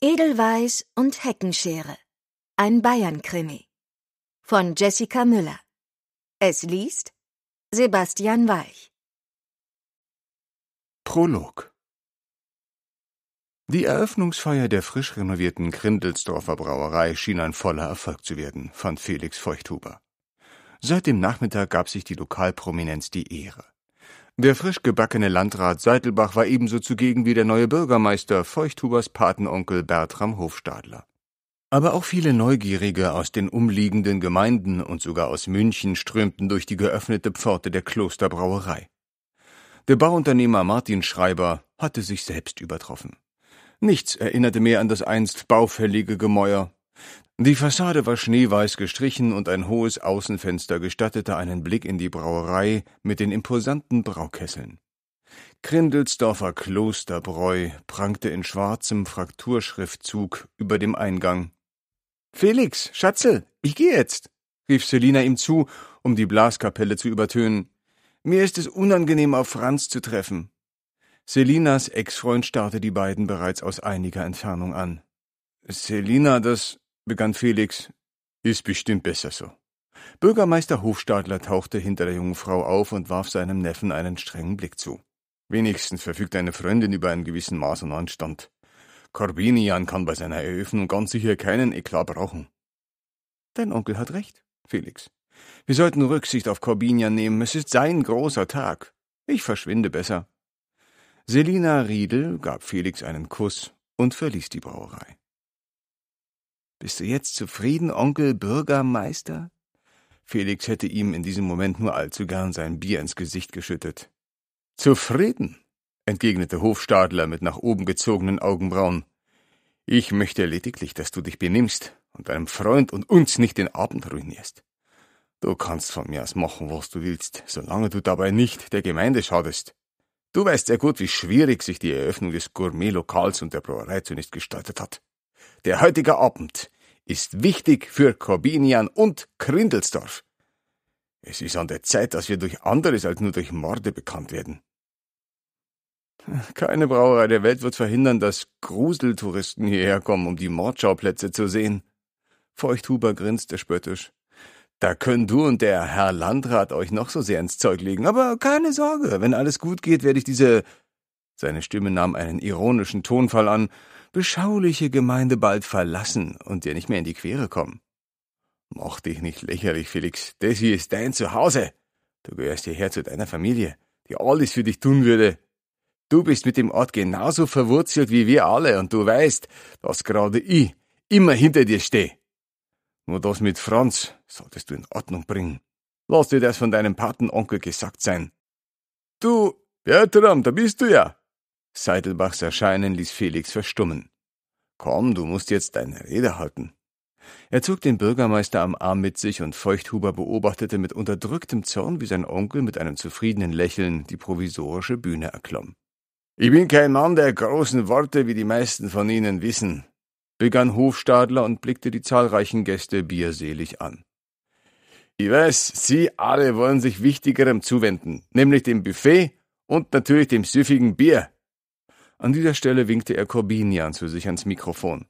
Edelweiß und Heckenschere. Ein Bayern-Krimi. Von Jessica Müller. Es liest Sebastian Weich. Prolog. Die Eröffnungsfeier der frisch renovierten Grindelsdorfer Brauerei schien ein voller Erfolg zu werden, fand Felix Feuchthuber. Seit dem Nachmittag gab sich die Lokalprominenz die Ehre. Der frisch gebackene Landrat Seidelbach war ebenso zugegen wie der neue Bürgermeister Feuchthubers Patenonkel Bertram Hofstadler. Aber auch viele Neugierige aus den umliegenden Gemeinden und sogar aus München strömten durch die geöffnete Pforte der Klosterbrauerei. Der Bauunternehmer Martin Schreiber hatte sich selbst übertroffen. Nichts erinnerte mehr an das einst baufällige Gemäuer, die Fassade war schneeweiß gestrichen und ein hohes Außenfenster gestattete einen Blick in die Brauerei mit den imposanten Braukesseln. Krindelsdorfer Klosterbräu prangte in schwarzem Frakturschriftzug über dem Eingang. Felix, Schatzel, ich geh jetzt, rief Selina ihm zu, um die Blaskapelle zu übertönen. Mir ist es unangenehm, auf Franz zu treffen. Selinas Ex-Freund starrte die beiden bereits aus einiger Entfernung an. Selina, das begann Felix, ist bestimmt besser so. Bürgermeister Hofstadler tauchte hinter der jungen Frau auf und warf seinem Neffen einen strengen Blick zu. Wenigstens verfügt eine Freundin über einen gewissen Maß an Anstand. Corbinian kann bei seiner Eröffnung ganz sicher keinen Eklat brauchen. Dein Onkel hat recht, Felix. Wir sollten Rücksicht auf Corbinian nehmen. Es ist sein großer Tag. Ich verschwinde besser. Selina Riedel gab Felix einen Kuss und verließ die Brauerei. Bist du jetzt zufrieden, Onkel Bürgermeister? Felix hätte ihm in diesem Moment nur allzu gern sein Bier ins Gesicht geschüttet. Zufrieden? entgegnete Hofstadler mit nach oben gezogenen Augenbrauen. Ich möchte lediglich, dass du dich benimmst und deinem Freund und uns nicht den Abend ruinierst. Du kannst von mir aus machen, was du willst, solange du dabei nicht der Gemeinde schadest. Du weißt sehr gut, wie schwierig sich die Eröffnung des Gourmet-Lokals und der Brauerei zunächst gestaltet hat. Der heutige Abend ist wichtig für Corbinian und Krindelsdorf. Es ist an der Zeit, dass wir durch anderes als nur durch Morde bekannt werden. Keine Brauerei der Welt wird verhindern, dass Gruseltouristen hierher kommen, um die Mordschauplätze zu sehen. Feuchthuber grinste spöttisch. Da können du und der Herr Landrat euch noch so sehr ins Zeug legen, aber keine Sorge, wenn alles gut geht, werde ich diese. Seine Stimme nahm einen ironischen Tonfall an, beschauliche Gemeinde bald verlassen und dir nicht mehr in die Quere kommen. Mach dich nicht lächerlich, Felix. Das hier ist dein Zuhause. Du gehörst hierher zu deiner Familie, die alles für dich tun würde. Du bist mit dem Ort genauso verwurzelt wie wir alle und du weißt, dass gerade ich immer hinter dir stehe. Nur das mit Franz solltest du in Ordnung bringen. Lass dir das von deinem Patenonkel gesagt sein. Du, Bertram, da bist du ja. Seidelbachs Erscheinen ließ Felix verstummen. Komm, du musst jetzt deine Rede halten. Er zog den Bürgermeister am Arm mit sich und Feuchthuber beobachtete mit unterdrücktem Zorn, wie sein Onkel mit einem zufriedenen Lächeln die provisorische Bühne erklomm. Ich bin kein Mann der großen Worte, wie die meisten von Ihnen wissen, begann Hofstadler und blickte die zahlreichen Gäste bierselig an. Ich weiß, Sie alle wollen sich Wichtigerem zuwenden, nämlich dem Buffet und natürlich dem süffigen Bier, an dieser Stelle winkte er Corbinian zu sich ans Mikrofon.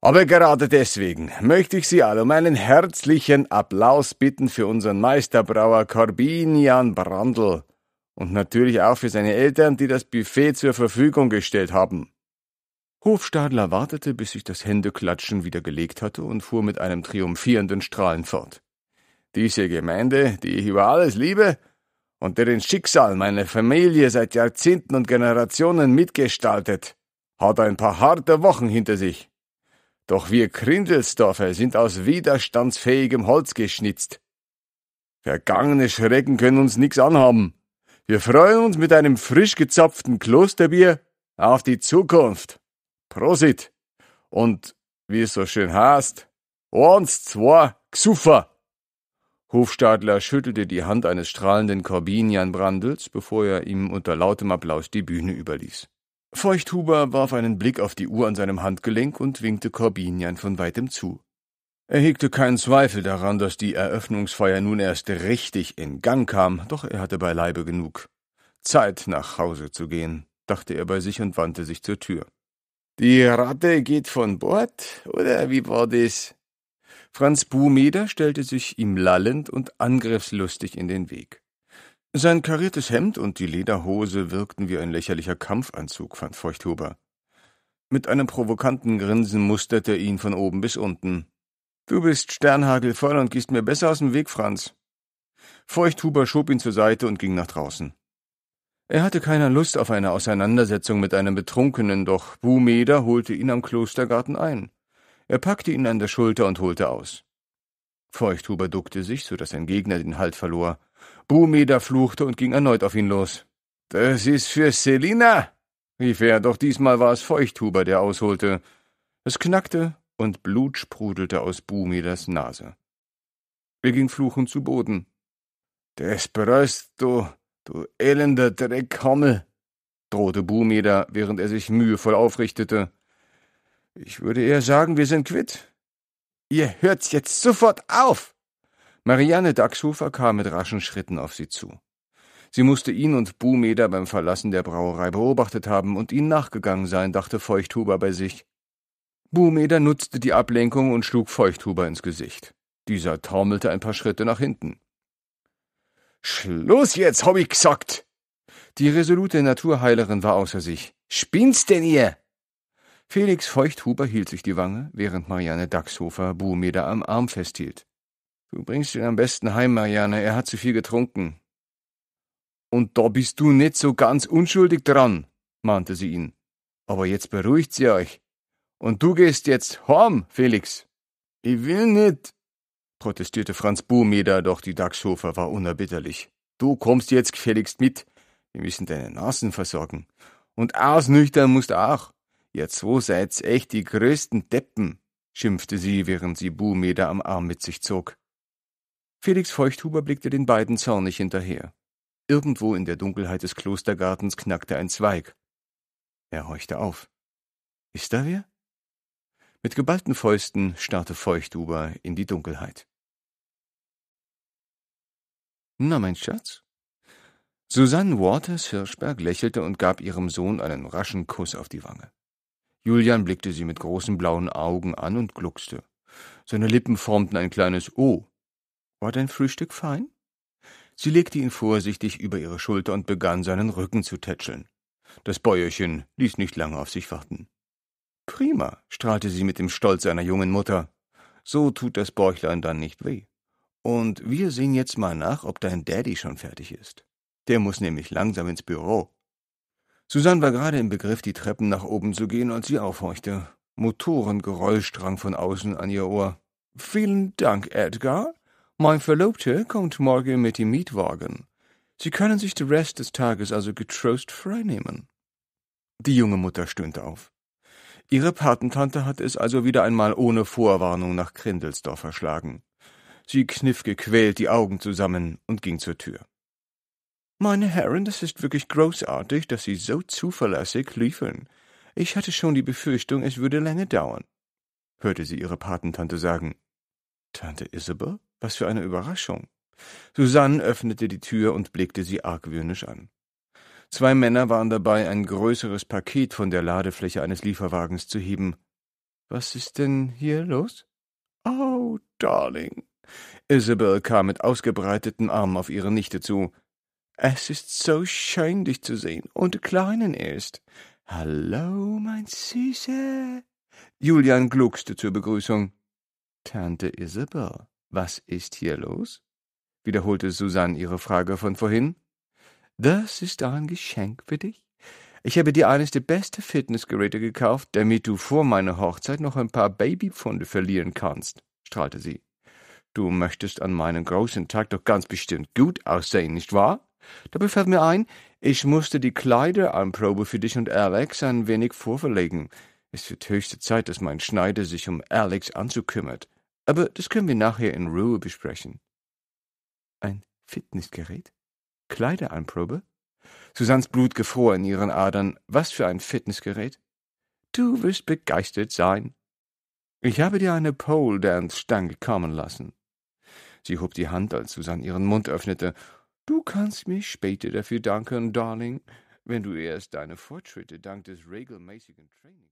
Aber gerade deswegen möchte ich Sie alle um einen herzlichen Applaus bitten für unseren Meisterbrauer Corbinian Brandl und natürlich auch für seine Eltern, die das Buffet zur Verfügung gestellt haben. Hofstadler wartete, bis sich das Händeklatschen wieder gelegt hatte und fuhr mit einem triumphierenden Strahlen fort. Diese Gemeinde, die ich über alles liebe, und deren Schicksal meine Familie seit Jahrzehnten und Generationen mitgestaltet, hat ein paar harte Wochen hinter sich. Doch wir Krindelsdorfer sind aus widerstandsfähigem Holz geschnitzt. Vergangene Schrecken können uns nichts anhaben. Wir freuen uns mit einem frisch gezapften Klosterbier auf die Zukunft. Prosit! Und wie es so schön heißt, uns zwei Gsuffer! Hofstadler schüttelte die Hand eines strahlenden Korbinian Brandels, bevor er ihm unter lautem Applaus die Bühne überließ. Feuchthuber warf einen Blick auf die Uhr an seinem Handgelenk und winkte Korbinian von weitem zu. Er hegte keinen Zweifel daran, dass die Eröffnungsfeier nun erst richtig in Gang kam, doch er hatte beileibe genug. Zeit, nach Hause zu gehen, dachte er bei sich und wandte sich zur Tür. Die Ratte geht von Bord, oder wie war das? Franz Buhmeder stellte sich ihm lallend und angriffslustig in den Weg. Sein kariertes Hemd und die Lederhose wirkten wie ein lächerlicher Kampfanzug, fand Feuchthuber. Mit einem provokanten Grinsen musterte er ihn von oben bis unten. Du bist sternhagelvoll und gehst mir besser aus dem Weg, Franz. Feuchthuber schob ihn zur Seite und ging nach draußen. Er hatte keiner Lust auf eine Auseinandersetzung mit einem Betrunkenen, doch Bumeder holte ihn am Klostergarten ein. Er packte ihn an der Schulter und holte aus. Feuchthuber duckte sich, so dass sein Gegner den Halt verlor. Bumeda fluchte und ging erneut auf ihn los. Das ist für Selina, rief er, doch diesmal war es Feuchthuber, der ausholte. Es knackte und Blut sprudelte aus Bumedas Nase. Er ging fluchend zu Boden. Das bröst du, du elender Dreckhommel, drohte Bumeda, während er sich mühevoll aufrichtete. Ich würde eher sagen, wir sind quitt. Ihr hört's jetzt sofort auf! Marianne Dachshofer kam mit raschen Schritten auf sie zu. Sie musste ihn und Bumeder beim Verlassen der Brauerei beobachtet haben und ihnen nachgegangen sein, dachte Feuchthuber bei sich. Bumeder nutzte die Ablenkung und schlug Feuchthuber ins Gesicht. Dieser taumelte ein paar Schritte nach hinten. Schluss jetzt, hab ich gesagt! Die resolute Naturheilerin war außer sich. Spinnst denn ihr? Felix Feuchthuber hielt sich die Wange, während Marianne Dachshofer Buhmeder am Arm festhielt. Du bringst ihn am besten heim, Marianne, er hat zu viel getrunken. Und da bist du nicht so ganz unschuldig dran, mahnte sie ihn. Aber jetzt beruhigt sie euch. Und du gehst jetzt heim, Felix. Ich will nicht, protestierte Franz Buhmeder, doch die Dachshofer war unerbitterlich. Du kommst jetzt gefälligst mit. Wir müssen deine Nasen versorgen. Und ausnüchtern musst auch. Ihr zwei seid's echt die größten Deppen, schimpfte sie, während sie Buhmeder am Arm mit sich zog. Felix Feuchthuber blickte den beiden zornig hinterher. Irgendwo in der Dunkelheit des Klostergartens knackte ein Zweig. Er horchte auf. Ist da wer? Mit geballten Fäusten starrte Feuchthuber in die Dunkelheit. Na, mein Schatz? Susanne Waters Hirschberg lächelte und gab ihrem Sohn einen raschen Kuss auf die Wange. Julian blickte sie mit großen blauen Augen an und gluckste. Seine Lippen formten ein kleines O. War dein Frühstück fein? Sie legte ihn vorsichtig über ihre Schulter und begann seinen Rücken zu tätscheln. Das Bäuerchen ließ nicht lange auf sich warten. Prima, strahlte sie mit dem Stolz einer jungen Mutter. So tut das Bäuchlein dann nicht weh. Und wir sehen jetzt mal nach, ob dein Daddy schon fertig ist. Der muss nämlich langsam ins Büro. Susanne war gerade im Begriff, die Treppen nach oben zu gehen, als sie aufhorchte. Motorengeräusch drang von außen an ihr Ohr. Vielen Dank, Edgar. Mein Verlobter kommt morgen mit dem Mietwagen. Sie können sich den Rest des Tages also getrost freinehmen. Die junge Mutter stöhnte auf. Ihre Patentante hatte es also wieder einmal ohne Vorwarnung nach Krindelsdorf verschlagen. Sie kniff gequält die Augen zusammen und ging zur Tür. Meine Herren, das ist wirklich großartig, dass Sie so zuverlässig liefern. Ich hatte schon die Befürchtung, es würde länger dauern, hörte sie ihre Patentante sagen. Tante Isabel? Was für eine Überraschung. Susanne öffnete die Tür und blickte sie argwöhnisch an. Zwei Männer waren dabei, ein größeres Paket von der Ladefläche eines Lieferwagens zu heben. Was ist denn hier los? Oh, Darling. Isabel kam mit ausgebreiteten Armen auf ihre Nichte zu. Es ist so schön, dich zu sehen. Und der Kleinen erst. Hallo, mein Süße. Julian gluckste zur Begrüßung. Tante Isabel, was ist hier los? wiederholte Susanne ihre Frage von vorhin. Das ist ein Geschenk für dich. Ich habe dir eines der besten Fitnessgeräte gekauft, damit du vor meiner Hochzeit noch ein paar Babypfunde verlieren kannst, strahlte sie. Du möchtest an meinem großen Tag doch ganz bestimmt gut aussehen, nicht wahr? Dabei fällt mir ein, ich musste die Kleideranprobe für dich und Alex ein wenig vorverlegen. Es wird höchste Zeit, dass mein Schneider sich um Alex anzukümmert. Aber das können wir nachher in Ruhe besprechen. Ein Fitnessgerät? Kleideranprobe? Susans Blut gefror in ihren Adern. Was für ein Fitnessgerät? Du wirst begeistert sein. Ich habe dir eine Pole-Dance-Stange kommen lassen. Sie hob die Hand, als Susanne ihren Mund öffnete, Du kannst mir später dafür danken, Darling, wenn du erst deine Fortschritte dank des regelmäßigen Trainings